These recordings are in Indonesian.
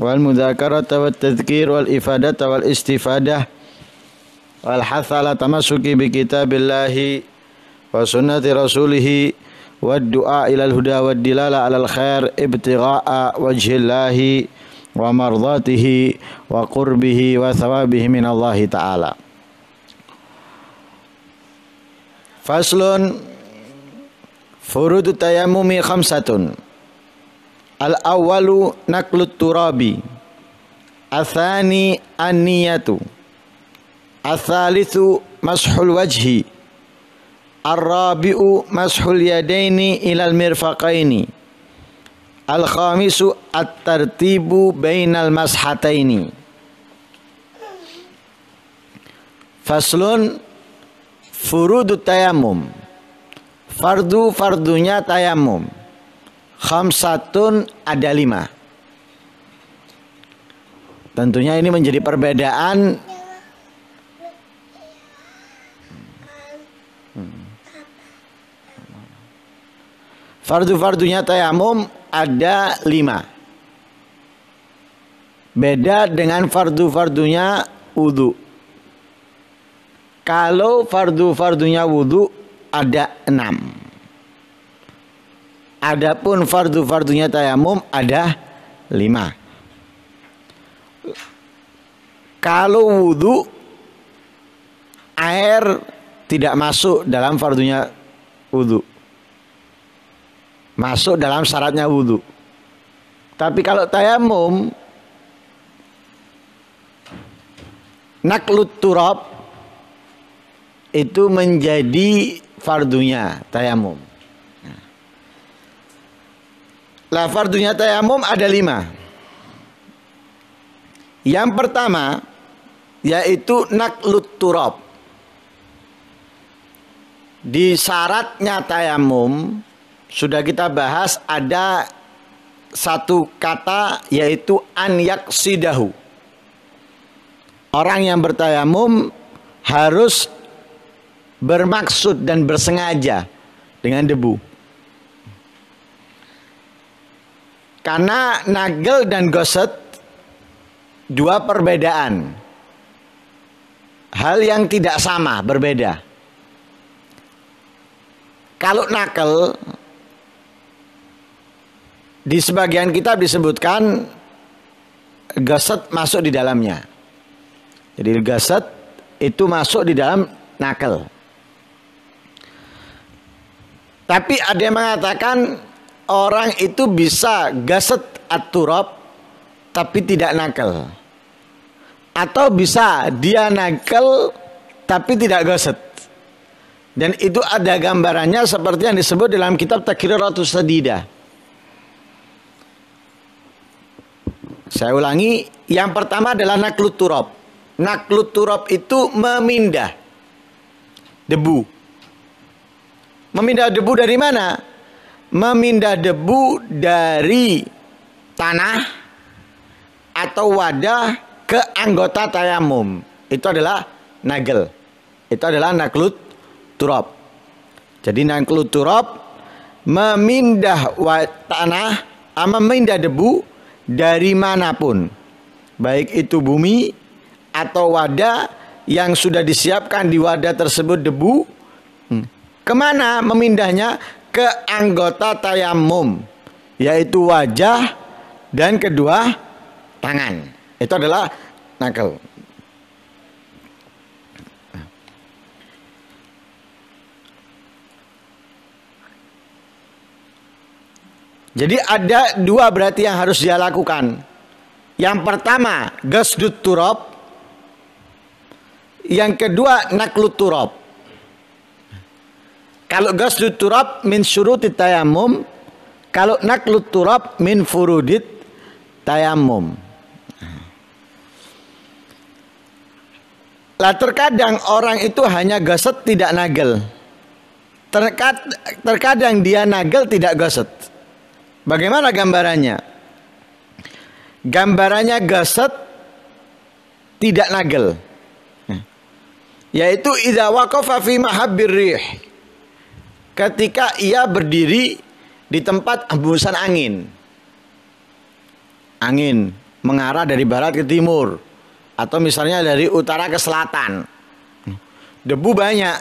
والمذاكرة والتذكير والإفادة والاستفادة والحث على تمسك بكتاب الله وسنة رسوله والدعاء إلى الهدى والدلالة على الخير ابتغاء وجه الله ومرضاته وقربه وثوابه من الله تعالى فصل فروض التيمم خمسة Al awalu naklut turabi. Athani aniyatu niyatu Athalithu mashul wajhi. Arrabi'u rabiu mashul yadaini ilal mirfaqaini. Al-khamisu at-tartibu bainal mashataini. Faslun furudu tayamum. Fardu-fardunya tayamum khamsatun ada lima. Tentunya ini menjadi perbedaan Fardu-fardunya tayamum ada lima. Beda dengan fardu-fardunya wudhu. Kalau fardu-fardunya wudhu ada enam. Adapun fardu-fardunya tayamum ada lima. Kalau wudhu air tidak masuk dalam fardunya wudhu. Masuk dalam syaratnya wudhu. Tapi kalau tayamum naklut turab itu menjadi fardunya tayamum. Lah fardunya tayamum ada lima. Yang pertama yaitu naklut turab. Di syaratnya tayamum sudah kita bahas ada satu kata yaitu an yaksidahu. Orang yang bertayamum harus bermaksud dan bersengaja dengan debu. Karena Nagel dan goset dua perbedaan. Hal yang tidak sama, berbeda. Kalau Nagel di sebagian kitab disebutkan goset masuk di dalamnya. Jadi goset itu masuk di dalam Nagel. Tapi ada yang mengatakan orang itu bisa gaset aturab tapi tidak nakal. Atau bisa dia nakal tapi tidak gaset. Dan itu ada gambarannya seperti yang disebut dalam kitab Takriraratus Sadidah. Saya ulangi, yang pertama adalah naklut turab. Naklut turab itu memindah debu. Memindah debu dari mana? memindah debu dari tanah atau wadah ke anggota tayamum. Itu adalah nagel. Itu adalah naklut turab. Jadi naklut turab memindah tanah atau ah, memindah debu dari manapun. Baik itu bumi atau wadah yang sudah disiapkan di wadah tersebut debu. Hmm, kemana memindahnya? ke anggota tayamum yaitu wajah dan kedua tangan. Itu adalah nakal. Jadi ada dua berarti yang harus dia lakukan. Yang pertama, gasdut turab. Yang kedua, naklut turab. Kalau gas turab min syurutit tayamum, kalau nak turab min furudit tayamum. Lah terkadang orang itu hanya gaset tidak nagel. Terkad, terkadang dia nagel tidak gaset. Bagaimana gambarannya? Gambarannya gaset tidak nagel. Yaitu idza waqafa fi ketika ia berdiri di tempat hembusan angin. Angin mengarah dari barat ke timur atau misalnya dari utara ke selatan. Debu banyak.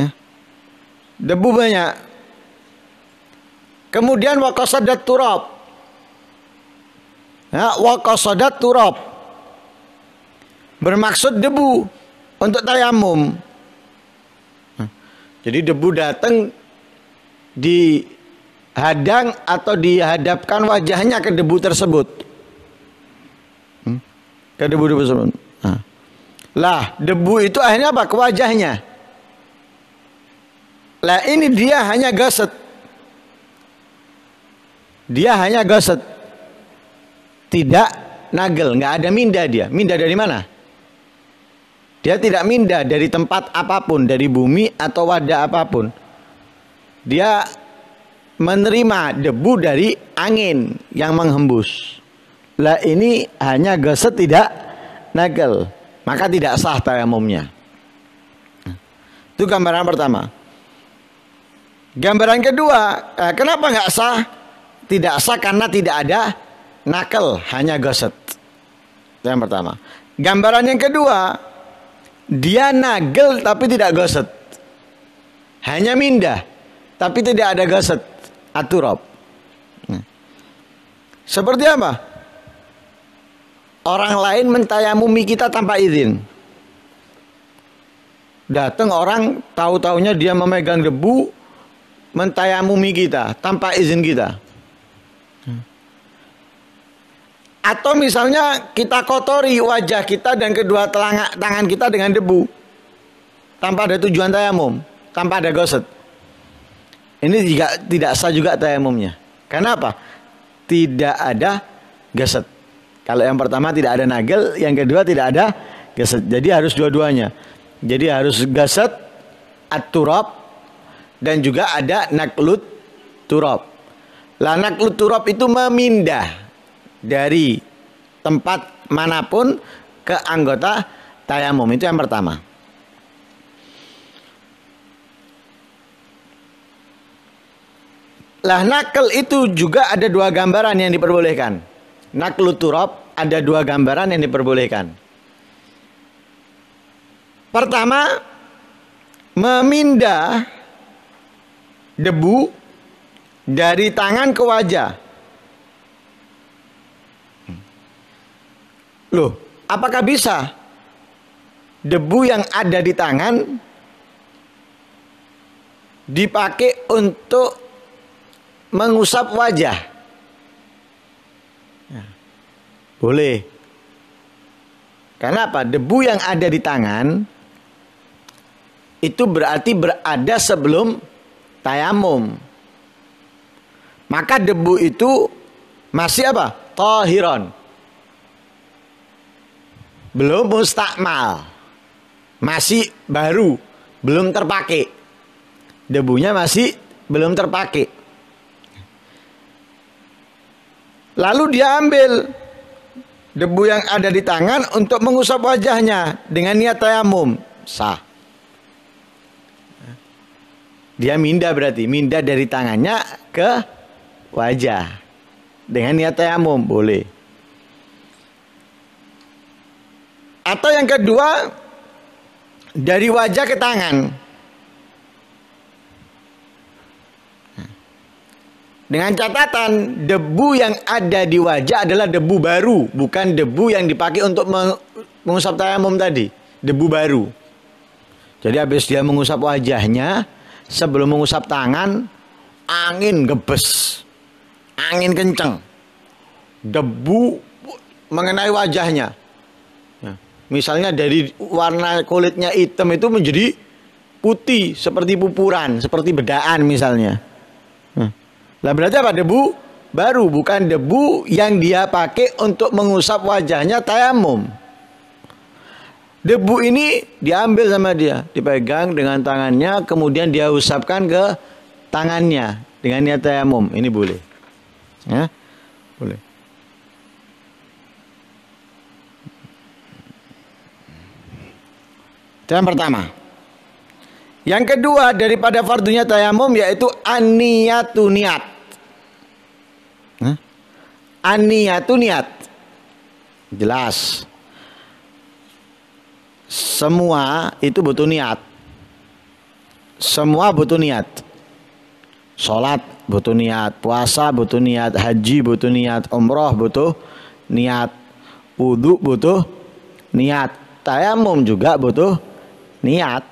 Eh? Debu banyak. Kemudian waqasadat turab. Ya, waqasadat turab. Bermaksud debu untuk tayamum. Jadi debu datang dihadang atau dihadapkan wajahnya ke debu tersebut. Kadebu hmm? Ke debu debu tersebut. Nah. Lah debu itu akhirnya apa? Ke wajahnya. Lah ini dia hanya gaset. Dia hanya gaset. Tidak nagel, nggak ada minda dia. Minda dari mana? Dia tidak mindah dari tempat apapun, dari bumi atau wadah apapun. Dia menerima debu dari angin yang menghembus. Lah ini hanya geset tidak nagel, maka tidak sah tayamumnya. Itu gambaran pertama. Gambaran kedua, eh, kenapa nggak sah? Tidak sah karena tidak ada nakel, hanya geset. Yang pertama. Gambaran yang kedua, dia nagel tapi tidak goset. Hanya mindah tapi tidak ada goset. Aturab. Nah. Seperti apa? Orang lain mentayamumi kita tanpa izin. Datang orang tahu-taunya dia memegang gebu mentayamumi kita tanpa izin kita. Atau misalnya kita kotori wajah kita dan kedua telang tangan kita dengan debu. Tanpa ada tujuan tayamum. Tanpa ada goset Ini juga tidak sah juga tayamumnya. Karena apa? Tidak ada goset. Kalau yang pertama tidak ada nagel, yang kedua tidak ada goset. Jadi harus dua-duanya. Jadi harus goset at dan juga ada naklut turab. Lah naklut turab itu memindah dari tempat manapun ke anggota tayamum itu yang pertama. Lah nakel itu juga ada dua gambaran yang diperbolehkan. Naklu turab ada dua gambaran yang diperbolehkan. Pertama, memindah debu dari tangan ke wajah Loh, apakah bisa debu yang ada di tangan dipakai untuk mengusap wajah? Ya. boleh. Karena apa? Debu yang ada di tangan itu berarti berada sebelum tayamum. Maka debu itu masih apa? Tohiron belum mustakmal masih baru belum terpakai debunya masih belum terpakai lalu dia ambil debu yang ada di tangan untuk mengusap wajahnya dengan niat tayamum sah dia minda berarti minda dari tangannya ke wajah dengan niat tayamum boleh Atau yang kedua dari wajah ke tangan. Dengan catatan debu yang ada di wajah adalah debu baru, bukan debu yang dipakai untuk mengusap tayamum tadi, debu baru. Jadi habis dia mengusap wajahnya, sebelum mengusap tangan, angin gebes. Angin kenceng. Debu mengenai wajahnya. Misalnya dari warna kulitnya hitam itu menjadi putih seperti pupuran, seperti bedaan misalnya. Nah, lah berarti apa debu? Baru bukan debu yang dia pakai untuk mengusap wajahnya tayamum. Debu ini diambil sama dia, dipegang dengan tangannya, kemudian dia usapkan ke tangannya dengan niat tayamum. Ini boleh. Ya. Yang pertama. Yang kedua daripada fardunya tayamum yaitu aniyatu niat. Aniyatun Aniyatu niat. Jelas. Semua itu butuh niat. Semua butuh niat. Sholat butuh niat, puasa butuh niat, haji butuh niat, umroh butuh niat, wudhu butuh niat, tayamum juga butuh niat.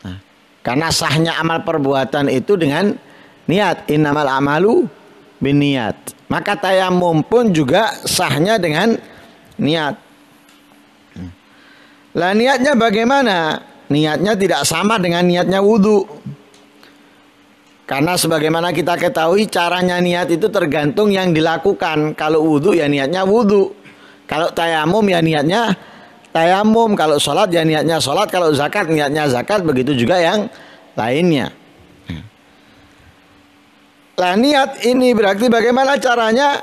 Nah, karena sahnya amal perbuatan itu dengan niat. inamal amalu biniat. Maka tayamum pun juga sahnya dengan niat. Lah niatnya bagaimana? Niatnya tidak sama dengan niatnya wudhu. Karena sebagaimana kita ketahui caranya niat itu tergantung yang dilakukan. Kalau wudhu ya niatnya wudhu. Kalau tayamum ya niatnya tayamum kalau sholat ya niatnya sholat kalau zakat niatnya zakat begitu juga yang lainnya lah niat ini berarti bagaimana caranya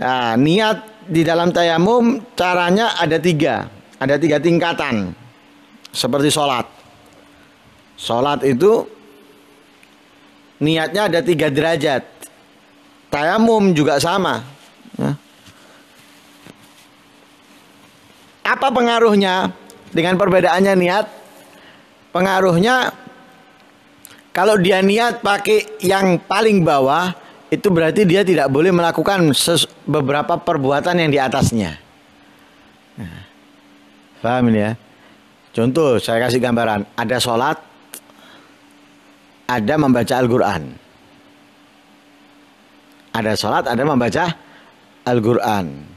nah, niat di dalam tayamum caranya ada tiga ada tiga tingkatan seperti sholat sholat itu niatnya ada tiga derajat tayamum juga sama Apa pengaruhnya dengan perbedaannya niat? Pengaruhnya kalau dia niat pakai yang paling bawah itu berarti dia tidak boleh melakukan beberapa perbuatan yang di atasnya. Nah, paham ya? Contoh saya kasih gambaran, ada sholat, ada membaca Al-Quran. Ada sholat, ada membaca Al-Quran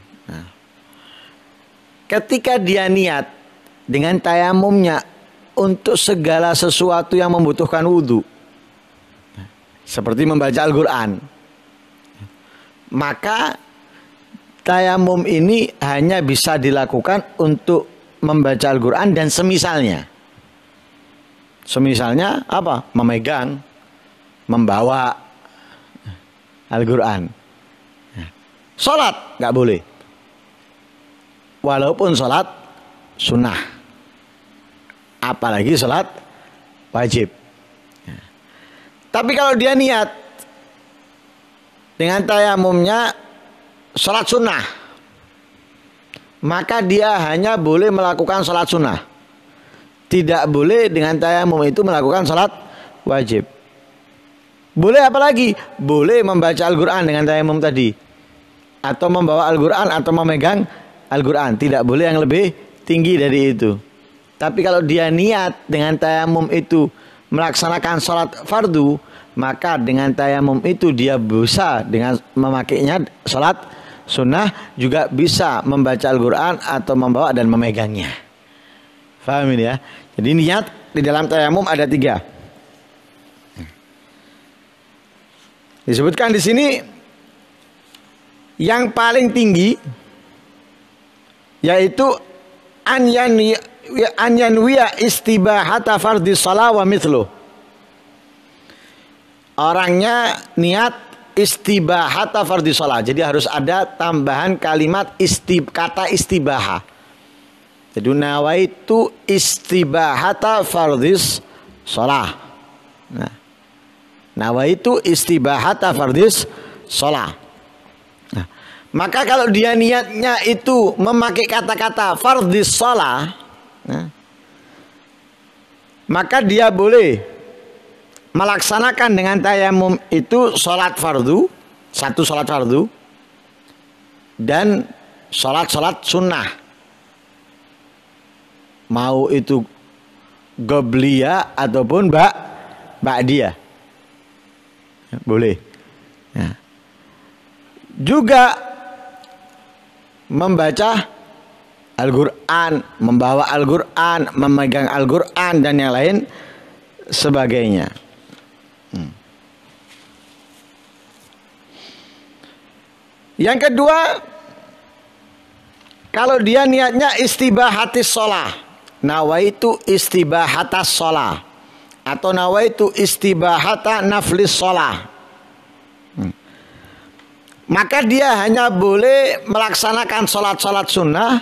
ketika dia niat dengan tayamumnya untuk segala sesuatu yang membutuhkan wudhu. Seperti membaca Al-Quran. Maka tayamum ini hanya bisa dilakukan untuk membaca Al-Quran dan semisalnya. Semisalnya apa? Memegang, membawa Al-Quran. Sholat nggak boleh walaupun sholat sunnah apalagi sholat wajib tapi kalau dia niat dengan tayamumnya sholat sunnah maka dia hanya boleh melakukan sholat sunnah tidak boleh dengan tayamum itu melakukan sholat wajib boleh apalagi, Boleh membaca Al-Quran dengan tayamum tadi Atau membawa Al-Quran atau memegang Al-Quran Tidak boleh yang lebih tinggi dari itu Tapi kalau dia niat dengan tayamum itu Melaksanakan sholat fardu Maka dengan tayamum itu dia bisa Dengan memakainya sholat sunnah Juga bisa membaca Al-Quran Atau membawa dan memegangnya Faham ini ya Jadi niat di dalam tayamum ada tiga Disebutkan di sini yang paling tinggi yaitu an yan ya- ya- yanwiya istibahata fardhi shalah wa mithlu. Orangnya niat istibahata fardhi shalah. Jadi harus ada tambahan kalimat istib kata istibaha. Jadi nawaitu istibahata fardhi shalah. Nah, nawaitu istibahata fardis shalah. Maka kalau dia niatnya itu memakai kata-kata fardis sholat, nah, ya, maka dia boleh melaksanakan dengan tayamum itu sholat fardu, satu sholat fardu, dan sholat-sholat sunnah. Mau itu goblia ataupun bak, bak dia. Ya, boleh. Nah. Juga membaca Al-Quran, membawa Al-Quran, memegang Al-Quran dan yang lain sebagainya. Hmm. Yang kedua, kalau dia niatnya istibah hati sholah, nawaitu istibah hati sholah atau nawaitu istibah istibahata naflis sholah maka dia hanya boleh melaksanakan sholat-sholat sunnah,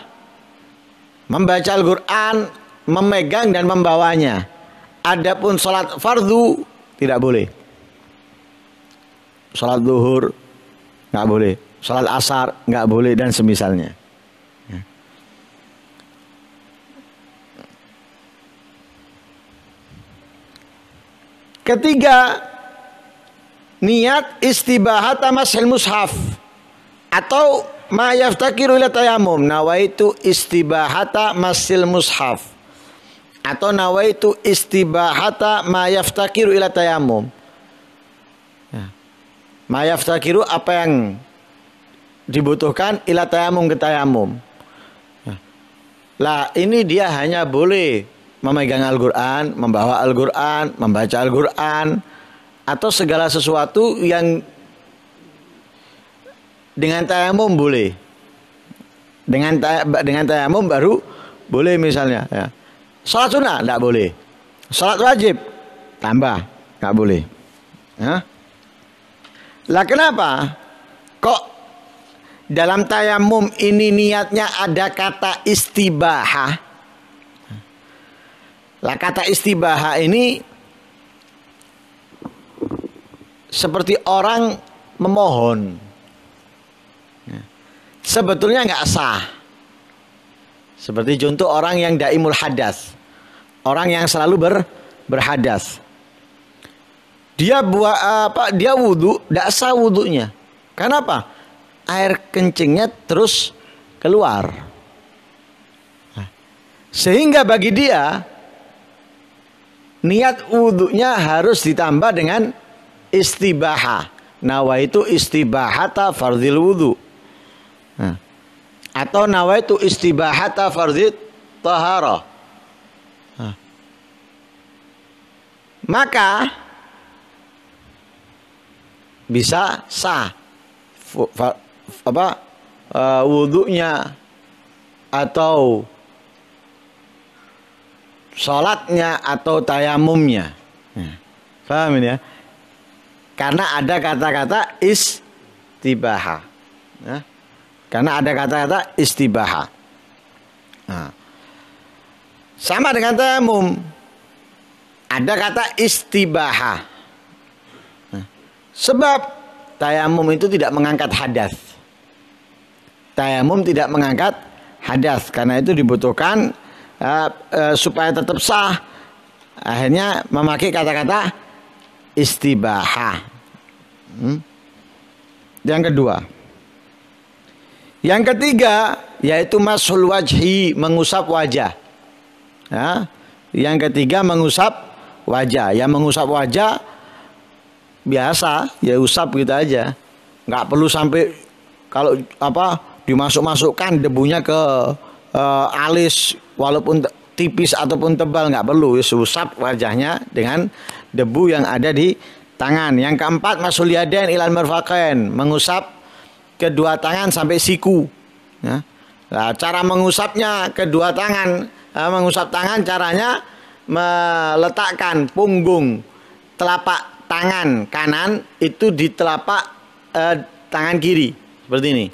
membaca Al-Quran, memegang dan membawanya. Adapun sholat fardu tidak boleh. Sholat duhur nggak boleh, sholat asar nggak boleh dan semisalnya. Ketiga, niat istibahat amashil mushaf atau ma yaftakiru ila tayamum nawaitu istibahata masil mushaf atau nawaitu istibahata ma yaftakiru ila tayamum ya. ma apa yang dibutuhkan ila tayamum ke tayamum ya. lah ini dia hanya boleh memegang Al-Qur'an, membawa Al-Qur'an, membaca Al-Qur'an, atau segala sesuatu yang dengan tayamum boleh. Dengan tay dengan tayamum baru boleh misalnya ya. Salat sunnah tidak boleh. Salat wajib tambah nggak boleh. Ya. Lah kenapa? Kok dalam tayamum ini niatnya ada kata istibahah? Lah kata istibahah ini seperti orang memohon. Ya. Sebetulnya nggak sah. Seperti contoh orang yang daimul hadas. Orang yang selalu ber, berhadas. Dia buat eh, apa? Dia wudhu, tidak sah wudhunya. Kenapa? Air kencingnya terus keluar. Nah, sehingga bagi dia niat wudhunya harus ditambah dengan istibaha. itu istibahata fardil wudu. Nah. Atau itu istibahata fardhil taharah. Nah. Maka bisa sah apa uh, wudunya atau sholatnya atau tayamumnya. Paham nah. ya? karena ada kata-kata istibaha. Ya. Karena ada kata-kata istibaha. Nah. Sama dengan tayamum. Ada kata istibaha. Nah. Sebab tayamum itu tidak mengangkat hadas. Tayamum tidak mengangkat hadas karena itu dibutuhkan uh, uh, supaya tetap sah. Akhirnya memakai kata-kata istibahah. Hmm? Yang kedua. Yang ketiga yaitu mashul wajhi, mengusap wajah. Ya. Yang ketiga mengusap wajah. Yang mengusap wajah biasa ya usap gitu aja. Nggak perlu sampai kalau apa dimasuk-masukkan debunya ke uh, alis walaupun tipis ataupun tebal nggak perlu susap wajahnya dengan debu yang ada di tangan yang keempat masul yaden Ilan merfaqain mengusap kedua tangan sampai siku ya. nah, cara mengusapnya kedua tangan eh, mengusap tangan caranya meletakkan punggung telapak tangan kanan itu di telapak eh, tangan kiri seperti ini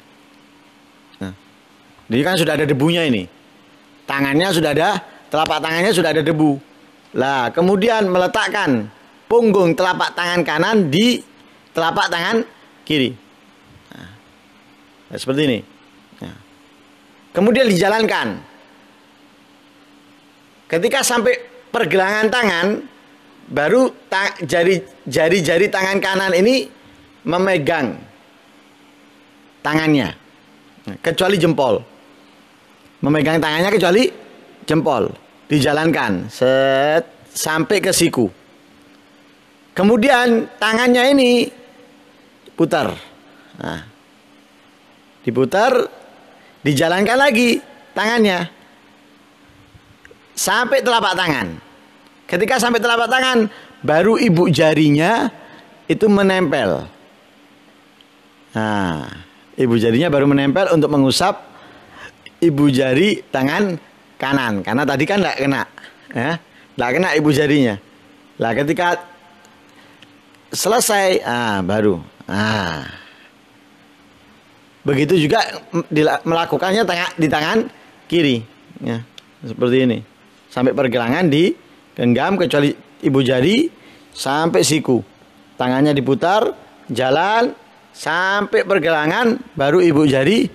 nah. jadi kan sudah ada debunya ini tangannya sudah ada telapak tangannya sudah ada debu. Lah, kemudian meletakkan punggung telapak tangan kanan di telapak tangan kiri. Nah, seperti ini. Nah. Kemudian dijalankan. Ketika sampai pergelangan tangan, baru jari jari jari tangan kanan ini memegang tangannya, nah, kecuali jempol memegang tangannya kecuali jempol dijalankan set sampai ke siku kemudian tangannya ini putar nah, diputar dijalankan lagi tangannya sampai telapak tangan ketika sampai telapak tangan baru ibu jarinya itu menempel nah ibu jarinya baru menempel untuk mengusap ibu jari tangan kanan karena tadi kan tidak kena ya tidak kena ibu jarinya lah ketika selesai ah baru ah begitu juga melakukannya tangan di tangan kiri ya seperti ini sampai pergelangan di genggam kecuali ibu jari sampai siku tangannya diputar jalan sampai pergelangan baru ibu jari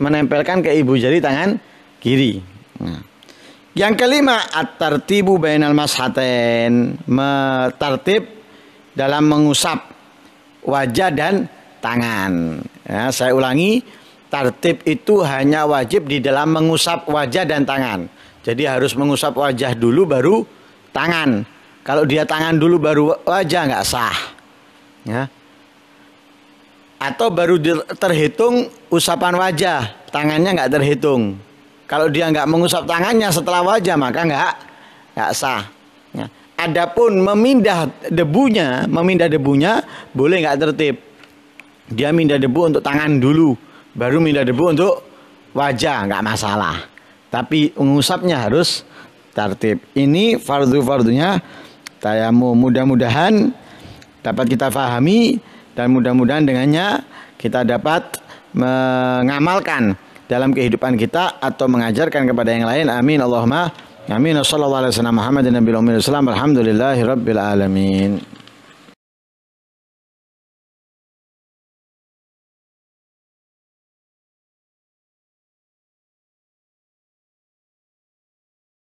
menempelkan ke ibu jari tangan kiri. Nah. Yang kelima, at-tartibu bainal mashatain, tertib dalam mengusap wajah dan tangan. Ya, saya ulangi, tertib itu hanya wajib di dalam mengusap wajah dan tangan. Jadi harus mengusap wajah dulu baru tangan. Kalau dia tangan dulu baru wajah nggak sah. Ya atau baru terhitung usapan wajah tangannya nggak terhitung kalau dia nggak mengusap tangannya setelah wajah maka nggak nggak sah nah, adapun memindah debunya memindah debunya boleh nggak tertib dia mindah debu untuk tangan dulu baru mindah debu untuk wajah nggak masalah tapi mengusapnya harus tertib ini fardu fardunya tayamu mudah-mudahan dapat kita fahami dan mudah-mudahan dengannya kita dapat mengamalkan dalam kehidupan kita atau mengajarkan kepada yang lain. Amin. Allahumma. Amin. Sallallahu alaihi wasallam. Muhammadin nabiyil alamin.